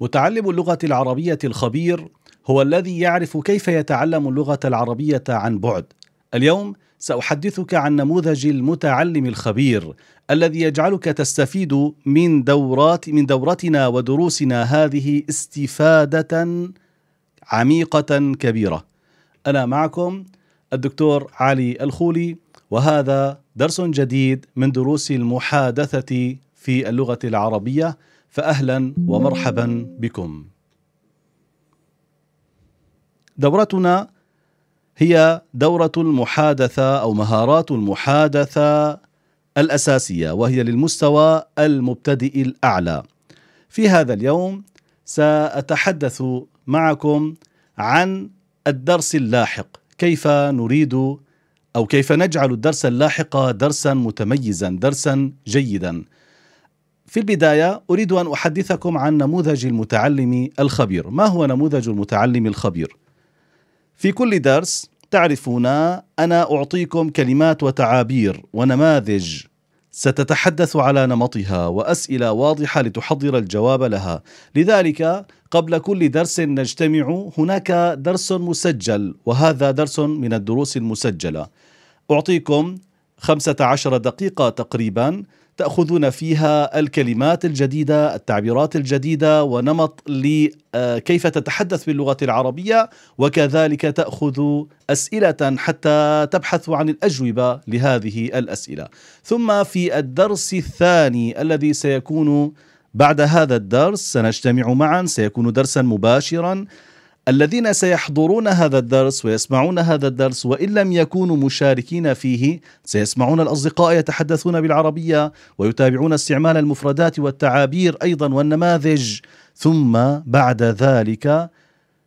متعلم اللغة العربية الخبير هو الذي يعرف كيف يتعلم اللغة العربية عن بعد. اليوم سأحدثك عن نموذج المتعلم الخبير الذي يجعلك تستفيد من دورات من دورتنا ودروسنا هذه استفادة عميقة كبيرة. أنا معكم الدكتور علي الخولي وهذا درس جديد من دروس المحادثة في اللغة العربية. فاهلا ومرحبا بكم. دورتنا هي دورة المحادثة او مهارات المحادثة الاساسية وهي للمستوى المبتدئ الاعلى. في هذا اليوم ساتحدث معكم عن الدرس اللاحق، كيف نريد او كيف نجعل الدرس اللاحق درسا متميزا، درسا جيدا. في البداية أريد أن أحدثكم عن نموذج المتعلم الخبير ما هو نموذج المتعلم الخبير؟ في كل درس تعرفون أنا أعطيكم كلمات وتعابير ونماذج ستتحدث على نمطها وأسئلة واضحة لتحضر الجواب لها لذلك قبل كل درس نجتمع هناك درس مسجل وهذا درس من الدروس المسجلة أعطيكم 15 دقيقة تقريبا تاخذون فيها الكلمات الجديده التعبيرات الجديده ونمط لكيف آه، تتحدث باللغه العربيه وكذلك تاخذ اسئله حتى تبحث عن الاجوبه لهذه الاسئله ثم في الدرس الثاني الذي سيكون بعد هذا الدرس سنجتمع معا سيكون درسا مباشرا الذين سيحضرون هذا الدرس ويسمعون هذا الدرس وإن لم يكونوا مشاركين فيه سيسمعون الأصدقاء يتحدثون بالعربية ويتابعون استعمال المفردات والتعابير أيضا والنماذج ثم بعد ذلك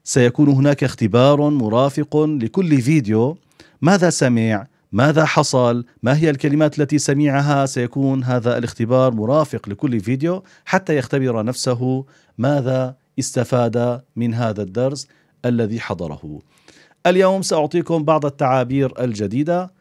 سيكون هناك اختبار مرافق لكل فيديو ماذا سمع ماذا حصل ما هي الكلمات التي سمعها سيكون هذا الاختبار مرافق لكل فيديو حتى يختبر نفسه ماذا استفاد من هذا الدرس الذي حضره. اليوم ساعطيكم بعض التعابير الجديده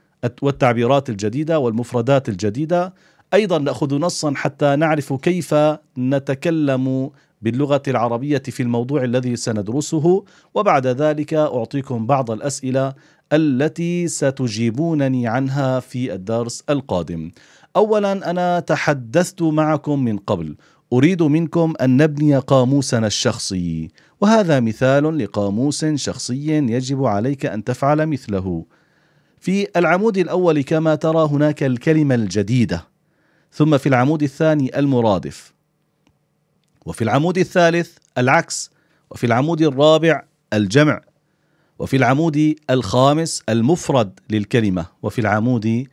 والتعبيرات الجديده والمفردات الجديده، ايضا ناخذ نصا حتى نعرف كيف نتكلم باللغه العربيه في الموضوع الذي سندرسه، وبعد ذلك اعطيكم بعض الاسئله التي ستجيبونني عنها في الدرس القادم. اولا انا تحدثت معكم من قبل اريد منكم ان نبني قاموسنا الشخصي وهذا مثال لقاموس شخصي يجب عليك ان تفعل مثله في العمود الاول كما ترى هناك الكلمه الجديده ثم في العمود الثاني المرادف وفي العمود الثالث العكس وفي العمود الرابع الجمع وفي العمود الخامس المفرد للكلمه وفي العمود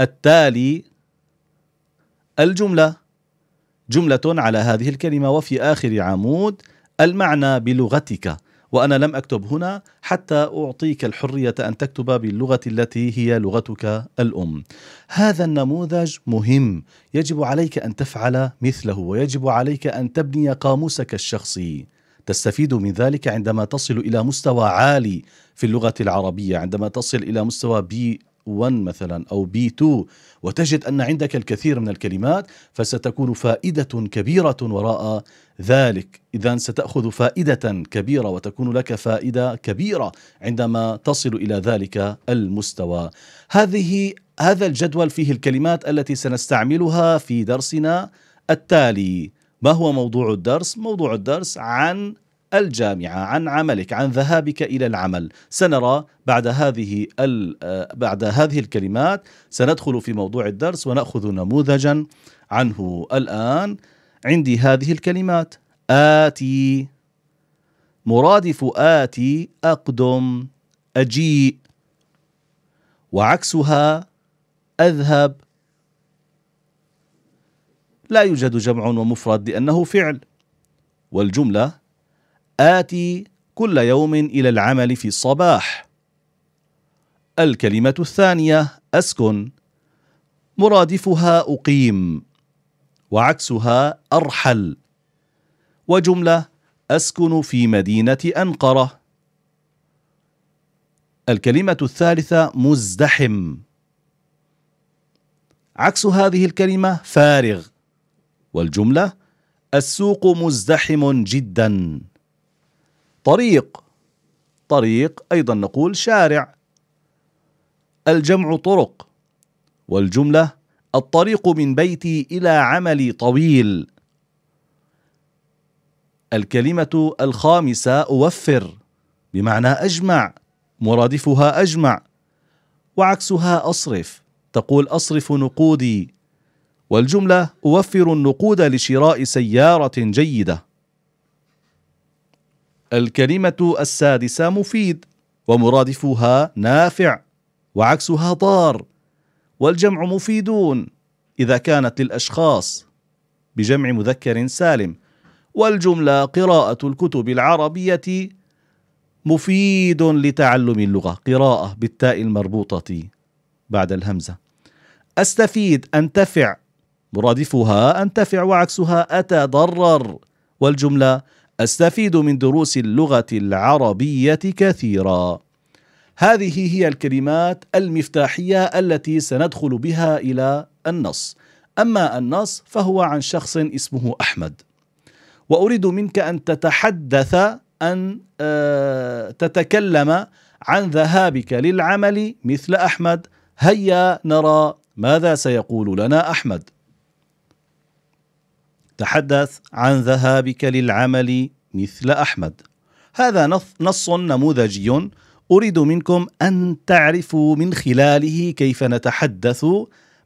التالي الجمله جملة على هذه الكلمة وفي آخر عمود المعنى بلغتك وأنا لم أكتب هنا حتى أعطيك الحرية أن تكتب باللغة التي هي لغتك الأم. هذا النموذج مهم، يجب عليك أن تفعل مثله ويجب عليك أن تبني قاموسك الشخصي. تستفيد من ذلك عندما تصل إلى مستوى عالي في اللغة العربية، عندما تصل إلى مستوى بي 1 مثلا او بي B2 وتجد أن عندك الكثير من الكلمات فستكون فائدة كبيرة وراء ذلك إذا ستأخذ فائدة كبيرة وتكون لك فائدة كبيرة عندما تصل إلى ذلك المستوى هذه هذا الجدول فيه الكلمات التي سنستعملها في درسنا التالي ما هو موضوع الدرس؟ موضوع الدرس عن الجامعة عن عملك عن ذهابك إلى العمل سنرى بعد هذه بعد هذه الكلمات سندخل في موضوع الدرس ونأخذ نموذجا عنه الآن عندي هذه الكلمات آتي مرادف آتي أقدم أجيء وعكسها أذهب لا يوجد جمع ومفرد لأنه فعل والجملة آتي كل يوم إلى العمل في الصباح الكلمة الثانية أسكن مرادفها أقيم وعكسها أرحل وجملة أسكن في مدينة أنقرة الكلمة الثالثة مزدحم عكس هذه الكلمة فارغ والجملة السوق مزدحم جداً طريق طريق أيضا نقول شارع الجمع طرق والجملة الطريق من بيتي إلى عملي طويل الكلمة الخامسة أوفر بمعنى أجمع مرادفها أجمع وعكسها أصرف تقول أصرف نقودي والجملة أوفر النقود لشراء سيارة جيدة الكلمة السادسة مفيد ومرادفها نافع وعكسها ضار والجمع مفيدون إذا كانت للأشخاص بجمع مذكر سالم والجملة قراءة الكتب العربية مفيد لتعلم اللغة قراءة بالتاء المربوطة بعد الهمزة أستفيد أنتفع مرادفها أنتفع وعكسها أتضرر والجملة أستفيد من دروس اللغة العربية كثيرا هذه هي الكلمات المفتاحية التي سندخل بها إلى النص أما النص فهو عن شخص اسمه أحمد وأريد منك أن تتحدث أن آه، تتكلم عن ذهابك للعمل مثل أحمد هيا نرى ماذا سيقول لنا أحمد تحدث عن ذهابك للعمل مثل احمد هذا نص نموذجي اريد منكم ان تعرفوا من خلاله كيف نتحدث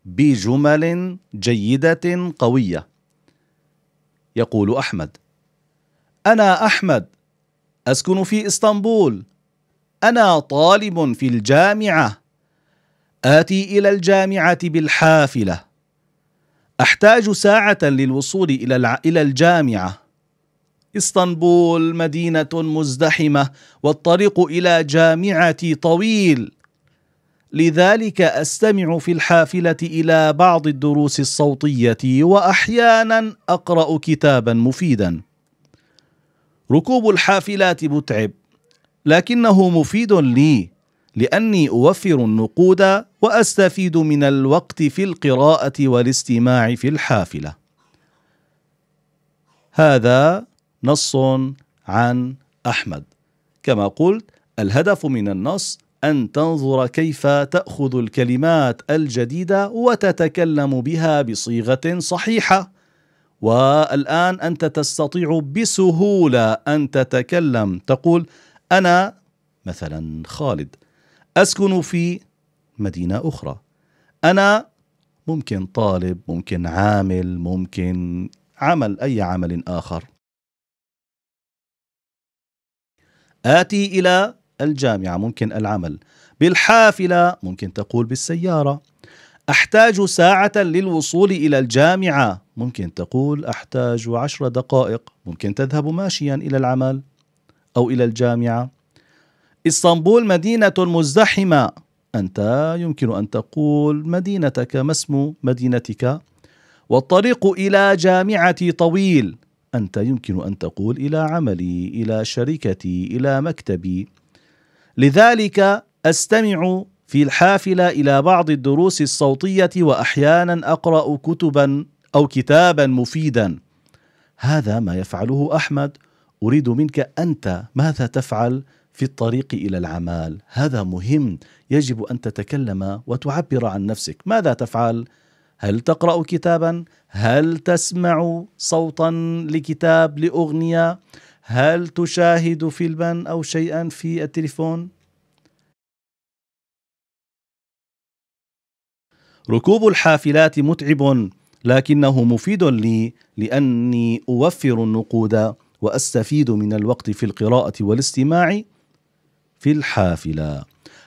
بجمل جيده قويه يقول احمد انا احمد اسكن في اسطنبول انا طالب في الجامعه اتي الى الجامعه بالحافله احتاج ساعه للوصول الى الى الجامعه اسطنبول مدينه مزدحمه والطريق الى جامعتي طويل لذلك استمع في الحافله الى بعض الدروس الصوتيه واحيانا اقرا كتابا مفيدا ركوب الحافلات متعب لكنه مفيد لي لاني اوفر النقود واستفيد من الوقت في القراءه والاستماع في الحافله هذا نص عن احمد كما قلت الهدف من النص ان تنظر كيف تاخذ الكلمات الجديده وتتكلم بها بصيغه صحيحه والان انت تستطيع بسهوله ان تتكلم تقول انا مثلا خالد اسكن في مدينه اخرى انا ممكن طالب ممكن عامل ممكن عمل اي عمل اخر اتي الى الجامعه ممكن العمل بالحافله ممكن تقول بالسياره احتاج ساعه للوصول الى الجامعه ممكن تقول احتاج عشر دقائق ممكن تذهب ماشيا الى العمل او الى الجامعه اسطنبول مدينة مزدحمة أنت يمكن أن تقول مدينتك ما اسم مدينتك والطريق إلى جامعتي طويل أنت يمكن أن تقول إلى عملي إلى شركتي إلى مكتبي لذلك أستمع في الحافلة إلى بعض الدروس الصوتية وأحيانا أقرأ كتبا أو كتابا مفيدا هذا ما يفعله أحمد أريد منك أنت ماذا تفعل في الطريق الى العمل هذا مهم يجب ان تتكلم وتعبر عن نفسك ماذا تفعل هل تقرا كتابا هل تسمع صوتا لكتاب لاغنيه هل تشاهد فيلما او شيئا في التليفون ركوب الحافلات متعب لكنه مفيد لي لاني اوفر النقود واستفيد من الوقت في القراءه والاستماع في الحافلة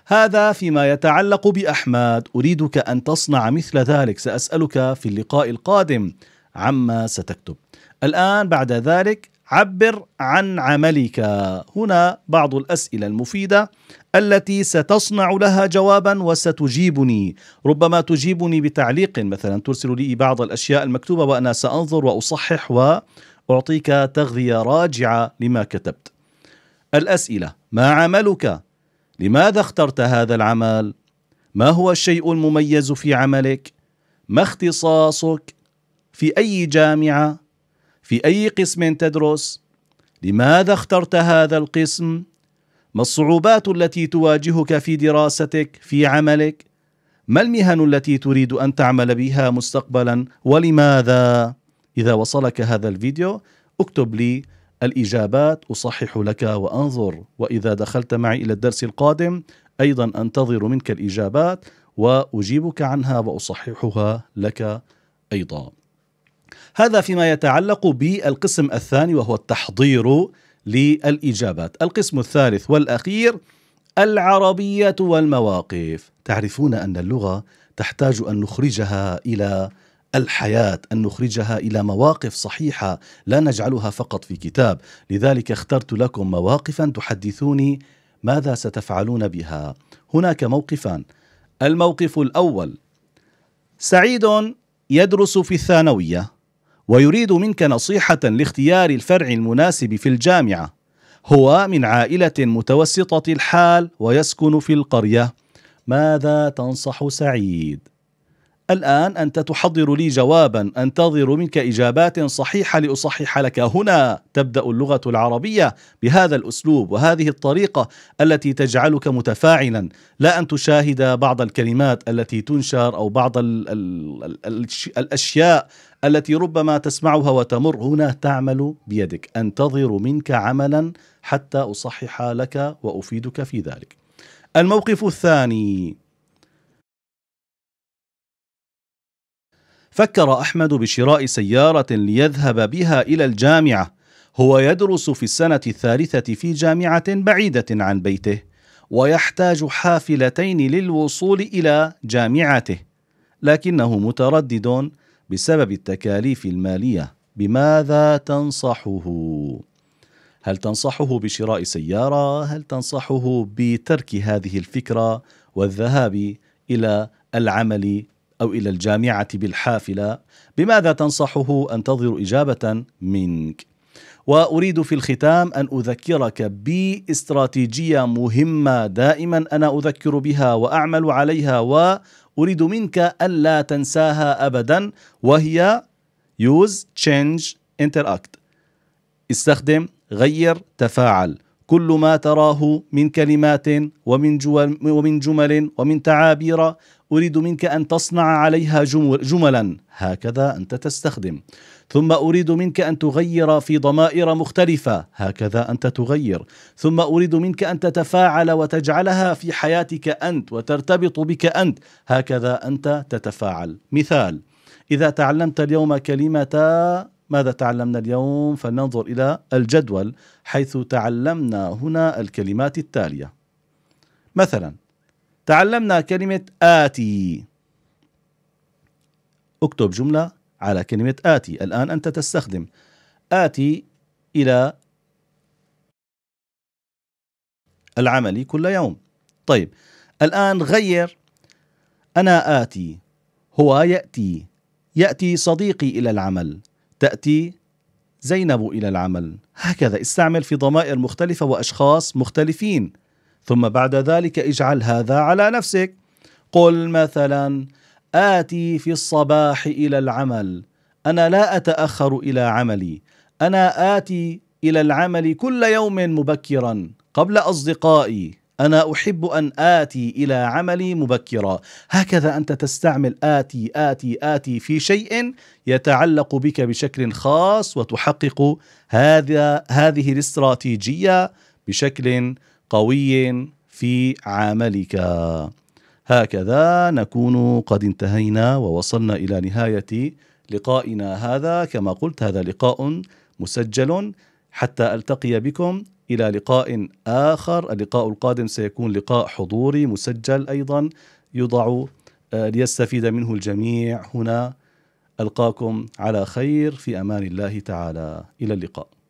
هذا فيما يتعلق بأحمد أريدك أن تصنع مثل ذلك سأسألك في اللقاء القادم عما ستكتب الآن بعد ذلك عبر عن عملك هنا بعض الأسئلة المفيدة التي ستصنع لها جوابا وستجيبني ربما تجيبني بتعليق مثلا ترسل لي بعض الأشياء المكتوبة وأنا سأنظر وأصحح وأعطيك تغذية راجعة لما كتبت الاسئله ما عملك لماذا اخترت هذا العمل ما هو الشيء المميز في عملك ما اختصاصك في اي جامعه في اي قسم تدرس لماذا اخترت هذا القسم ما الصعوبات التي تواجهك في دراستك في عملك ما المهن التي تريد ان تعمل بها مستقبلا ولماذا اذا وصلك هذا الفيديو اكتب لي الإجابات أصحح لك وأنظر وإذا دخلت معي إلى الدرس القادم أيضا أنتظر منك الإجابات وأجيبك عنها وأصححها لك أيضا هذا فيما يتعلق بالقسم الثاني وهو التحضير للإجابات القسم الثالث والأخير العربية والمواقف تعرفون أن اللغة تحتاج أن نخرجها إلى الحياه ان نخرجها الى مواقف صحيحه لا نجعلها فقط في كتاب لذلك اخترت لكم مواقفا تحدثوني ماذا ستفعلون بها هناك موقفان الموقف الاول سعيد يدرس في الثانويه ويريد منك نصيحه لاختيار الفرع المناسب في الجامعه هو من عائله متوسطه الحال ويسكن في القريه ماذا تنصح سعيد الآن أنت تحضر لي جوابا أنتظر منك إجابات صحيحة لأصحح لك هنا تبدأ اللغة العربية بهذا الأسلوب وهذه الطريقة التي تجعلك متفاعلا لا أن تشاهد بعض الكلمات التي تنشر أو بعض الـ الـ الـ الأشياء التي ربما تسمعها وتمر هنا تعمل بيدك أنتظر منك عملا حتى أصحح لك وأفيدك في ذلك الموقف الثاني فكر أحمد بشراء سيارة ليذهب بها إلى الجامعة هو يدرس في السنة الثالثة في جامعة بعيدة عن بيته ويحتاج حافلتين للوصول إلى جامعته لكنه متردد بسبب التكاليف المالية بماذا تنصحه؟ هل تنصحه بشراء سيارة؟ هل تنصحه بترك هذه الفكرة والذهاب إلى العمل أو إلى الجامعة بالحافلة بماذا تنصحه أنتظر إجابة منك وأريد في الختام أن أذكرك باستراتيجية مهمة دائما أنا أذكر بها وأعمل عليها وأريد منك ألا تنساها أبدا وهي use change interact استخدم غير تفاعل كل ما تراه من كلمات ومن, ومن جمل ومن تعابير أريد منك أن تصنع عليها جملا هكذا أنت تستخدم ثم أريد منك أن تغير في ضمائر مختلفة هكذا أنت تغير ثم أريد منك أن تتفاعل وتجعلها في حياتك أنت وترتبط بك أنت هكذا أنت تتفاعل مثال إذا تعلمت اليوم كلمة ماذا تعلمنا اليوم فلننظر إلى الجدول حيث تعلمنا هنا الكلمات التالية مثلا تعلمنا كلمة آتي اكتب جملة على كلمة آتي الآن أنت تستخدم آتي إلى العمل كل يوم طيب الآن غير أنا آتي هو يأتي يأتي صديقي إلى العمل تأتي زينب إلى العمل هكذا استعمل في ضمائر مختلفة وأشخاص مختلفين ثم بعد ذلك اجعل هذا على نفسك قل مثلا آتي في الصباح إلى العمل أنا لا أتأخر إلى عملي أنا آتي إلى العمل كل يوم مبكرا قبل أصدقائي أنا أحب أن آتي إلى عملي مبكرا هكذا أنت تستعمل آتي آتي آتي في شيء يتعلق بك بشكل خاص وتحقق هذا هذه الاستراتيجية بشكل قوي في عملك هكذا نكون قد انتهينا ووصلنا الى نهايه لقائنا هذا كما قلت هذا لقاء مسجل حتى التقي بكم الى لقاء اخر اللقاء القادم سيكون لقاء حضوري مسجل ايضا يوضع آه، ليستفيد منه الجميع هنا القاكم على خير في امان الله تعالى الى اللقاء